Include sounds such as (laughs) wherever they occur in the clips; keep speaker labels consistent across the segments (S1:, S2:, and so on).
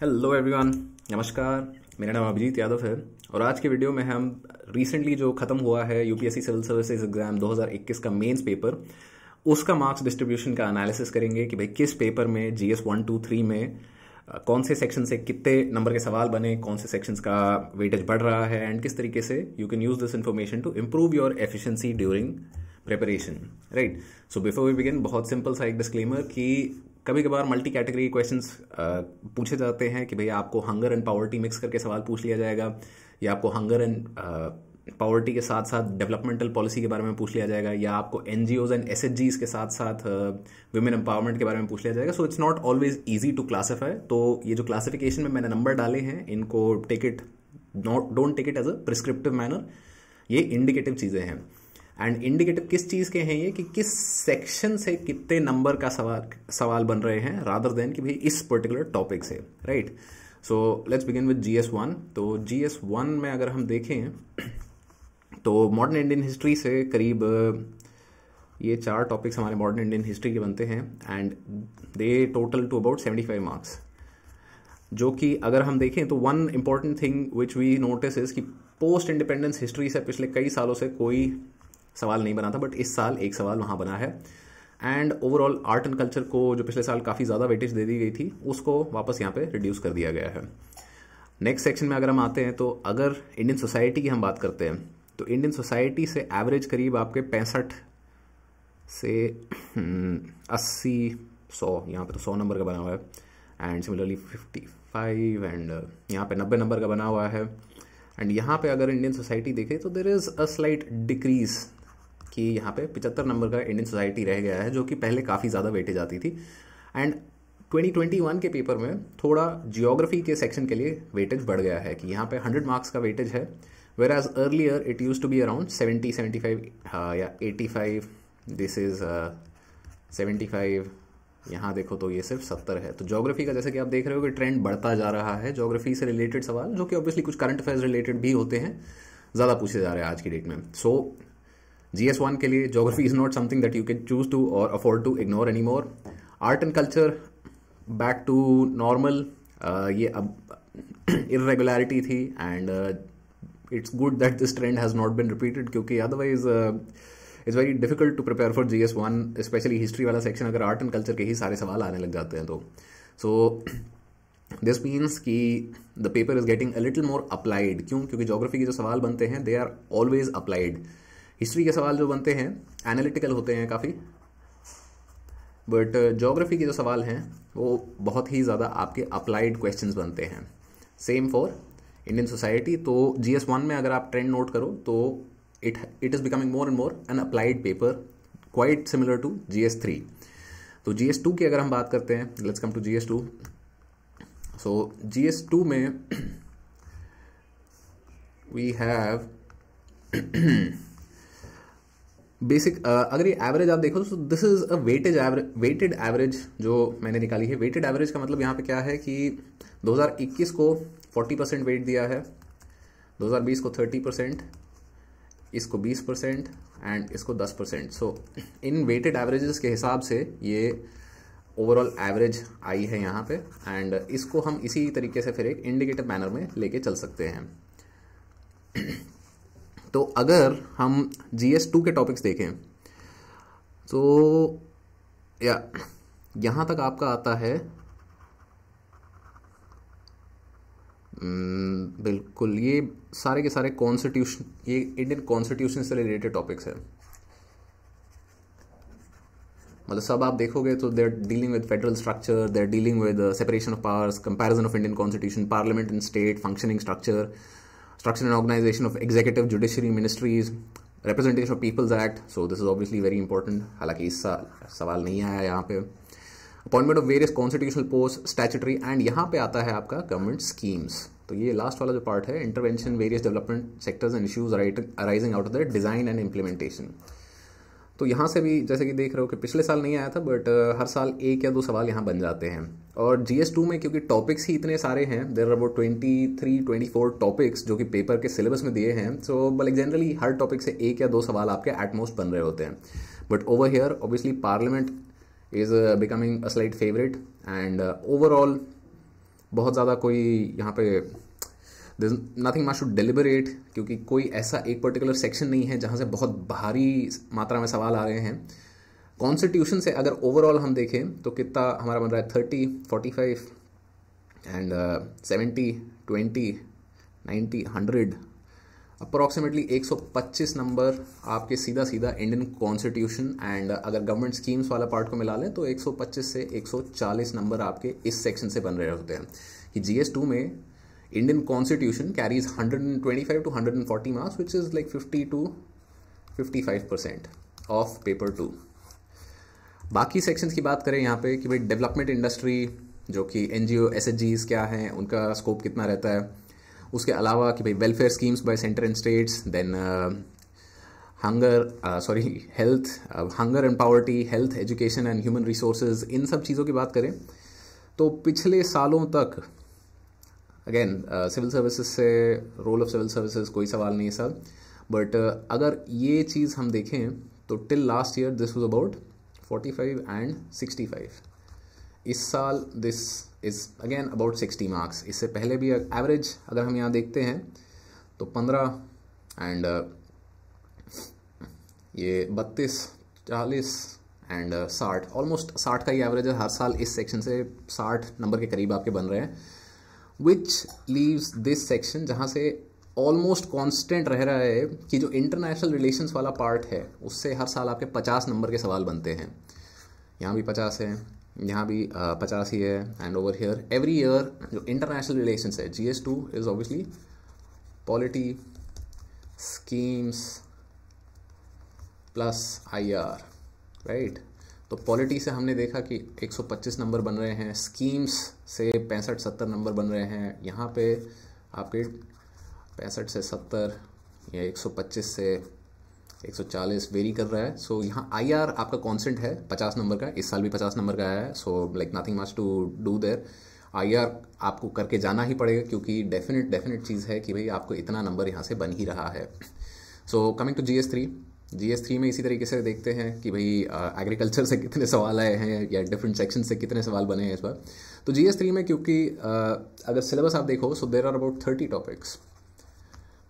S1: hello everyone नमस्कार मेरा नाम अभिजीत यादव है और आज के वीडियो में हम रिसेंटली जो ख़त्म हुआ है यूपीएससी सिविल सर्विसेज एग्ज़ाम 2021 का मेंस पेपर उसका मार्क्स डिस्ट्रीब्यूशन का एनालिसिस करेंगे कि भाई किस पेपर में G S one two three में कौन से सेक्शन से कितने नंबर के सवाल बने कौन से सेक्शंस का वेटेज बढ़ रहा है एंड किस तरीके से you can use this information to improve your efficiency during preparation right so before we begin बहुत सिंपल सा एक डिस्क्लेमर कि कभी कभार मल्टी कैटेगरी क्वेश्चन पूछे जाते हैं कि भैया आपको हंगर एंड पावर्टी मिक्स करके सवाल पूछ लिया जाएगा या आपको हंगर एंड पावर्टी के साथ साथ डेवलपमेंटल पॉलिसी के बारे में पूछ लिया जाएगा या आपको एन जी ओज एंड एस एच जीज के साथ साथ वुमेन एम्पावरमेंट के बारे में पूछ लिया जाएगा so it's not always easy to classify तो ये जो क्लासिफिकेशन में मैंने नंबर डाले हैं इनको take it not don't take it as a prescriptive manner ये इंडिकेटिव चीज़ें हैं एंड इंडिकेटिव किस चीज़ के हैं ये कि किस सेक्शन से कितने नंबर का सवाल सवाल बन रहे हैं रादर देन कि भाई इस पर्टिकुलर टॉपिक से right so let's begin with G S one तो जी एस वन में अगर हम देखें तो मॉडर्न इंडियन हिस्ट्री से करीब ये चार टॉपिक्स हमारे मॉडर्न इंडियन हिस्ट्री के बनते हैं and they total to about seventy five marks जो कि अगर हम देखें तो one important thing which we notice is कि पोस्ट इंडिपेंडेंस हिस्ट्री से पिछले कई सालों से कोई सवाल नहीं बना था बट इस साल एक सवाल वहाँ बना है and overall art and culture को जो पिछले साल काफ़ी ज़्यादा वेटेज दे दी गई थी उसको वापस यहाँ पे रिड्यूस कर दिया गया है नेक्स्ट सेक्शन में अगर हम आते हैं तो अगर इंडियन सोसाइटी की हम बात करते हैं तो इंडियन सोसाइटी से एवरेज करीब आपके पैंसठ से हम्म, अस्सी सौ यहाँ पे तो सौ नंबर का बना हुआ है and similarly fifty five and यहाँ पे नब्बे नंबर का बना हुआ है एंड यहाँ पे अगर इंडियन सोसाइटी देखें तो there is a slight decrease कि यहाँ पे पिचहत्तर नंबर का इंडियन सोसाइटी रह गया है जो कि पहले काफ़ी ज़्यादा वेटेज आती थी एंड 2021 के पेपर में थोड़ा जियोग्राफी के सेक्शन के लिए वेटेज बढ़ गया है कि यहाँ पे 100 मार्क्स का वेटेज है where as earlier it used to be around 70 75 या 85 दिस इज़ सेवेंटी फाइव यहाँ देखो तो ये सिर्फ सत्तर है तो जोग्राफी का जैसे कि आप देख रहे हो कि ट्रेंड बढ़ता जा रहा है जोग्राफी से रिलेटेड सवाल जो कि ऑब्वियसली कुछ करंट अफेयर्स रिलेटेड भी होते हैं ज़्यादा पूछे जा रहे हैं आज की डेट में so so, G S one के लिए geography is not something that you can choose to और afford to ignore any more art and culture back to normal ये अब इरेगुलरिटी (clears throat) थी and it's good that this trend has not been repeated क्योंकि otherwise it's very difficult to prepare for G S one specially history वाला section अगर art and culture के ही सारे सवाल आने लग जाते हैं तो सो दिस मीन्स कि the paper is getting a little more applied क्यों क्योंकि जोग्राफी के जो सवाल बनते हैं they are always applied history के सवाल जो बनते हैं एनालिटिकल होते हैं काफ़ी बट जोग्राफी के जो सवाल हैं वो बहुत ही ज़्यादा आपके अप्लाइड क्वेश्चन बनते हैं सेम फॉर इंडियन सोसाइटी तो जी एस वन में अगर आप ट्रेंड नोट करो तो it it is becoming more and more an applied paper quite similar to G S three तो जी एस टू की अगर हम बात करते हैं let's come to G S two so G S two में वी (clears throat) हैव (clears throat) बेसिक अगर ये एवरेज आप देखो तो this is a weightage average weighted average जो मैंने निकाली है वेटेड एवरेज का मतलब यहाँ पे क्या है कि 2021 को 40 परसेंट वेट दिया है 2020 को 30 परसेंट इसको 20 परसेंट एंड इसको 10 percent so in weighted averages के हिसाब से ये ओवरऑल एवरेज आई है यहाँ पे एंड इसको हम इसी तरीके से फिर एक इंडिकेटर मैनर में लेके चल सकते हैं तो अगर हम जी एस टू के टॉपिक्स देखें तो या यहां तक आपका आता है हम्म, बिल्कुल ये सारे के सारे कॉन्स्टिट्यूशन ये इंडियन कॉन्स्टिट्यूशन से रिलेटेड टॉपिक्स है मतलब सब आप देखोगे तो there dealing with federal structure there dealing with separation of powers comparison of Indian constitution parliament and state functioning structure structure and organization of executive judiciary ministries representation of people's act so this is obviously very important हालांकि इस साल सवाल नहीं आया यहाँ पे appointment of various constitutional post statutory and यहाँ पे आता है आपका गवर्नमेंट स्कीम्स तो ये लास्ट वाला जो पार्ट है intervention various development sectors and issues arising out of the design and implementation तो यहाँ से भी जैसे कि देख रहे हो कि पिछले साल नहीं आया था बट uh, हर साल एक या दो सवाल यहाँ बन जाते हैं और जी एस टू में क्योंकि टॉपिक्स ही इतने सारे हैं there about twenty three twenty four topics जो कि पेपर के सिलेबस में दिए हैं सो बल जनरली हर टॉपिक से एक या दो सवाल आपके एटमोस्ट बन रहे होते हैं but over here obviously parliament is becoming a slight favourite and overall बहुत ज़्यादा कोई यहाँ पे नथिंग मच टू डिलिबरेट क्योंकि कोई ऐसा एक पर्टिकुलर सेक्शन नहीं है जहाँ से बहुत भारी मात्रा में सवाल आ रहे हैं कॉन्स्टिट्यूशन से अगर ओवरऑल हम देखें तो कितना हमारा बन रहा है thirty forty five and seventy twenty ninety hundred approximately 125 number आपके सीधा सीधा इंडियन कॉन्स्टिट्यूशन एंड अगर गवर्नमेंट स्कीम्स वाला पार्ट को मिला लें तो 125 से 140 नंबर आपके इस सेक्शन से बन रहे होते हैं कि जी में Indian constitution carries 125 to 140 marks which is like 50 to 55 percent of paper two बाकी सेक्शंस की बात करें यहाँ पे कि भाई डेवलपमेंट इंडस्ट्री जो कि N G O S H Gs क्या हैं उनका स्कोप कितना रहता है उसके अलावा कि भाई welfare schemes by centre and states then hunger sorry health hunger and poverty health education and human resources इन सब चीज़ों की बात करें तो पिछले सालों तक अगेन सिविल सर्विसेज से रोल ऑफ सिविल सर्विसेज कोई सवाल नहीं है सर बट uh, अगर ये चीज़ हम देखें तो till last year this was about forty five and sixty five इस साल this is again about sixty marks इससे पहले भी एवरेज अगर हम यहाँ देखते हैं तो पंद्रह एंड uh, ये बत्तीस चालीस एंड uh, साठ ऑलमोस्ट साठ का ही एवरेज है हर साल इस सेक्शन से साठ नंबर के करीब आपके बन रहे हैं विच लीव्स दिस सेक्शन जहाँ से ऑलमोस्ट कॉन्स्टेंट रह रहा है कि जो इंटरनेशनल रिलेशंस वाला पार्ट है उससे हर साल आपके पचास नंबर के सवाल बनते हैं यहाँ भी पचास है यहाँ भी पचास ही है and over here every year जो इंटरनेशनल रिलेशन है G S two is obviously polity schemes plus I R right तो पॉलिटी से हमने देखा कि 125 नंबर बन रहे हैं स्कीम्स से पैंसठ सत्तर नंबर बन रहे हैं यहाँ पे आपके पैंसठ से सत्तर या 125 से 140 वेरी कर रहा है सो so, यहाँ आई आपका कॉन्सेंट है 50 नंबर का इस साल भी 50 नंबर का है so like nothing much to do there I आपको करके जाना ही पड़ेगा क्योंकि डेफिनेट डेफिनेट चीज़ है कि भाई आपको इतना नंबर यहाँ से बन ही रहा है so coming to G S three G में इसी तरीके से देखते हैं कि भाई एग्रीकल्चर से कितने सवाल आए हैं या डिफरेंट सेक्शन से कितने सवाल बने हैं इस बार तो जी एस थ्री में क्योंकि आ, अगर सिलेबस आप देखो so there are about thirty topics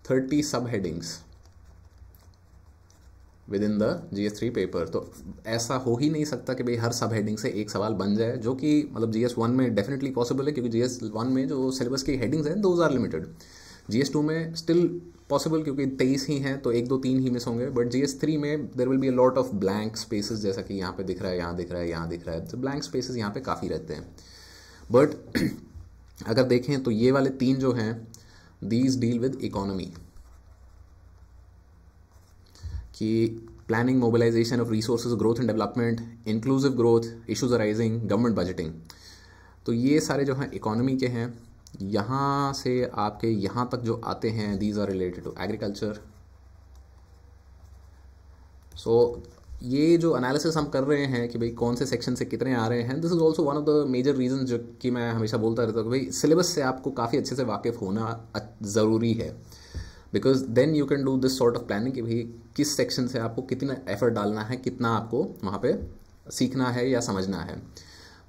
S1: thirty sub headings within the G S three paper तो ऐसा हो ही नहीं सकता कि भाई हर सब हेडिंग से एक सवाल बन जाए जो कि मतलब जी एस वन में डेफिनेटली पॉसिबल है क्योंकि जी एस वन में जो सिलेबस की हेडिंग्स हैं those are limited G S two में स्टिल पॉसिबल क्योंकि तेईस ही हैं तो एक दो तीन ही मिस होंगे बट जी एस थ्री में there will be a lot of blank spaces जैसा कि यहाँ पे दिख रहा है यहाँ दिख रहा है यहाँ दिख रहा है तो ब्लैंक स्पेसेस यहाँ पे काफ़ी रहते हैं बट (clears throat) अगर देखें तो ये वाले तीन जो हैं दीज डील विद इकोनॉमी कि planning mobilisation of resource growth and development inclusive growth issues arising government budgeting तो ये सारे जो हैं इकोनॉमी के हैं यहाँ से आपके यहाँ तक जो आते हैं these are related to agriculture so ये जो एनालिसिस हम कर रहे हैं कि भाई कौन से सेक्शन से कितने आ रहे हैं this is also one of the major reason जो कि मैं हमेशा बोलता रहता हूँ कि भाई सिलेबस से आपको काफ़ी अच्छे से वाकिफ़ होना ज़रूरी है because then you can do this sort of planning कि भाई किस सेक्शन से आपको कितना एफर्ट डालना है कितना आपको वहाँ पे सीखना है या समझना है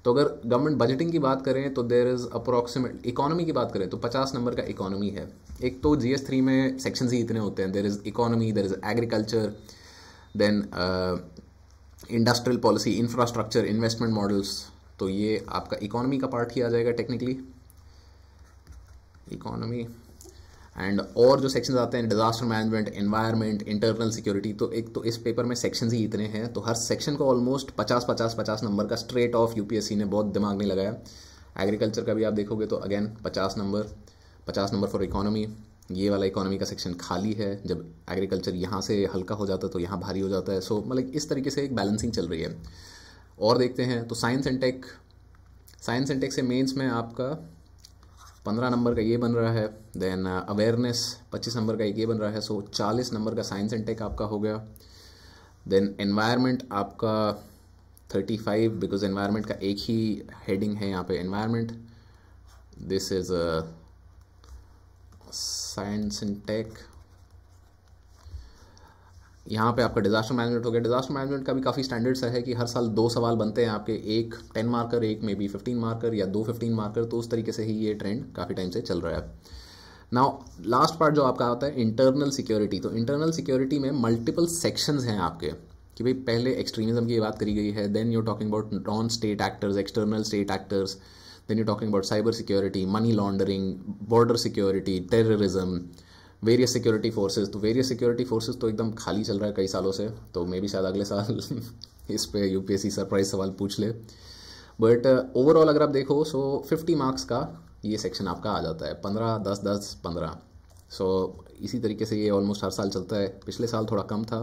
S1: तो अगर गवर्नमेंट बजटिंग की बात करें तो देर इज़ अप्रॉक्सीमेट इकोनॉमी की बात करें तो पचास नंबर का इकोनॉमी है एक तो जी एस थ्री में सेक्शन ही इतने होते हैं there is economy there is agriculture then industrial policy infrastructure investment models तो ये आपका इकोनॉमी का पार्ट ही आ जाएगा टेक्निकली इकोनॉमी एंड और जो सेक्शंस आते हैं disaster management environment internal security तो एक तो इस पेपर में सेक्शंस ही इतने हैं तो हर सेक्शन को ऑलमोस्ट पचास पचास पचास नंबर का स्ट्रेट ऑफ यूपीएससी ने बहुत दिमाग नहीं लगाया एग्रीकल्चर का भी आप देखोगे तो अगेन पचास नंबर पचास नंबर फॉर इकोनॉमी ये वाला इकोनॉमी का सेक्शन खाली है जब एग्रीकल्चर यहाँ से हल्का हो जाता है तो यहाँ भारी हो जाता है सो so, मतलब इस तरीके से एक बैलेंसिंग चल रही है और देखते हैं तो science and tech science and tech से मेंस में आपका पंद्रह नंबर का ये बन रहा है देन अवेयरनेस uh, पच्चीस नंबर का एक ये बन रहा है सो चालीस नंबर का साइंस एंड टेक आपका हो गया देन एनवायरमेंट आपका थर्टी फाइव बिकॉज एनवायरमेंट का एक ही हेडिंग है यहाँ पे environment this is science and tech यहाँ पे आपका डिजास्टर मैनेजमेंट हो गया डिजास्टर मैनेजमेंट का भी काफ़ी स्टैंडर्ड्स है कि हर साल दो सवाल बनते हैं आपके एक टेन मार्कर एक मे बी फिफ्टीन मार्कर या दो फिफ्टीन मार्कर तो उस तरीके से ही ये ट्रेंड काफ़ी टाइम से चल रहा है नाउ लास्ट पार्ट जो आपका आता है इंटरनल सिक्योरिटी तो इंटरनल सिक्योरिटी में मल्टीपल सेक्शंस हैं आपके कि भाई पहले एक्सट्रीमिज्म की बात करी गई है then you talking about non state actors external state actors then you talking about cyber security money laundering border security terrorism various security forces तो वेरियस सिक्योरिटी फोर्सेज तो एकदम खाली चल रहा है कई सालों से तो मे भी शायद अगले साल (laughs) इस पर यूपीएससी सरप्राइज सवाल पूछ ले बट ओवरऑल uh, अगर आप देखो सो फिफ्टी मार्क्स का ये सेक्शन आपका आ जाता है पंद्रह दस दस पंद्रह सो इसी तरीके से ये ऑलमोस्ट हर साल चलता है पिछले साल थोड़ा कम था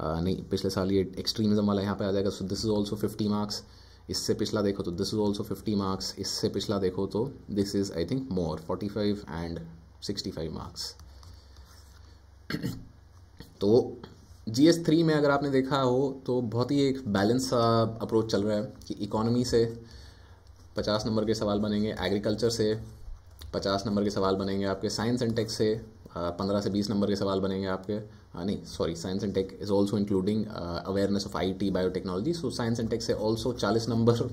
S1: आ, uh, नहीं पिछले साल ये एक्सट्रीमिज्म वाला यहाँ पे आ जाएगा so this is also fifty marks इससे पिछला देखो तो this is also fifty marks इससे पिछला देखो तो this is I think more forty five and sixty five marks (coughs) तो जी एस थ्री में अगर आपने देखा हो तो बहुत ही एक बैलेंस अप्रोच uh, चल रहा है कि इकोनॉमी से पचास नंबर के सवाल बनेंगे एग्रीकल्चर से पचास नंबर के सवाल बनेंगे आपके साइंस एंड टेक से uh, पंद्रह से बीस नंबर के सवाल बनेंगे आपके uh, नहीं sorry science and tech is also including awareness of I T biotechnology so science and tech से ऑल्सो चालीस नंबर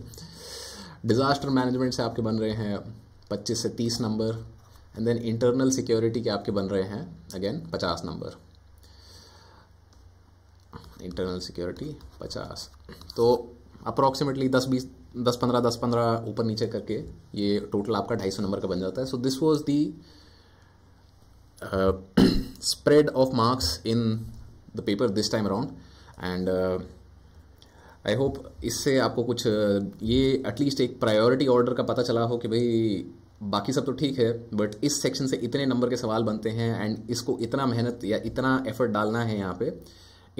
S1: डिज़ास्टर मैनेजमेंट से आपके बन रहे हैं पच्चीस से तीस number and then internal security के आपके बन रहे हैं अगेन पचास नंबर इंटरनल सिक्योरिटी पचास तो अप्रॉक्सीमेटली दस बीस दस पंद्रह दस पंद्रह ऊपर नीचे करके ये टोटल आपका ढाई सौ नंबर का बन जाता है so this was the spread of marks in the paper this time around and I hope इससे आपको कुछ uh, ये एटलीस्ट एक प्रायोरिटी ऑर्डर का पता चला हो कि भाई बाकी सब तो ठीक है बट इस सेक्शन से इतने नंबर के सवाल बनते हैं एंड इसको इतना मेहनत या इतना एफर्ट डालना है यहाँ पे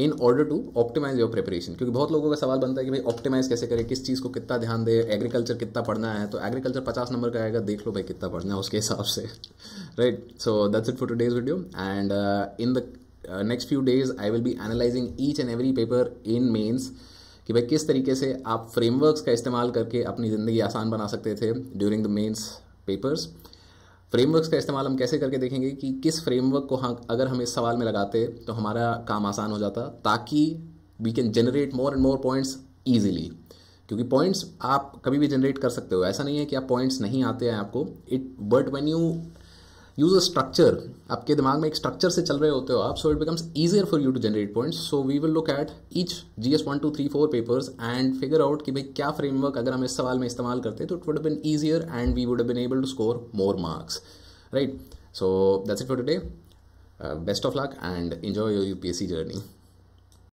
S1: in order to optimise your preparation क्योंकि बहुत लोगों का सवाल बनता है कि भाई ऑप्टिमाइज कैसे करें किस चीज़ को कितना ध्यान दें एग्रीकल्चर कितना पढ़ना है तो एग्रीकल्चर पचास नंबर का आएगा देख लो भाई कितना पढ़ना है उसके हिसाब से right so that's it for days video and in the next few days I will be analysing each and every paper in mains कि भाई किस तरीके से आप फ्रेमवर्क्स का इस्तेमाल करके अपनी ज़िंदगी आसान बना सकते थे during the mains papers frameworks का इस्तेमाल हम कैसे करके देखेंगे कि किस फ्रेमवर्क को हम हाँ, अगर हम इस सवाल में लगाते तो हमारा काम आसान हो जाता ताकि we can generate more and more points easily क्योंकि पॉइंट्स आप कभी भी जनरेट कर सकते हो ऐसा नहीं है कि आप पॉइंट्स नहीं आते हैं आपको it but when you use a structure आपके दिमाग में एक स्ट्रक्चर से चल रहे होते हो आप so it becomes easier for you to generate points so we will look at each G S one two three four papers and figure out कि भाई क्या फ्रेमवर्क अगर हम इस सवाल में इस्तेमाल करते तो it would been easier and we would been able to score more marks right so that's it for today best of luck and enjoy your U P S C journey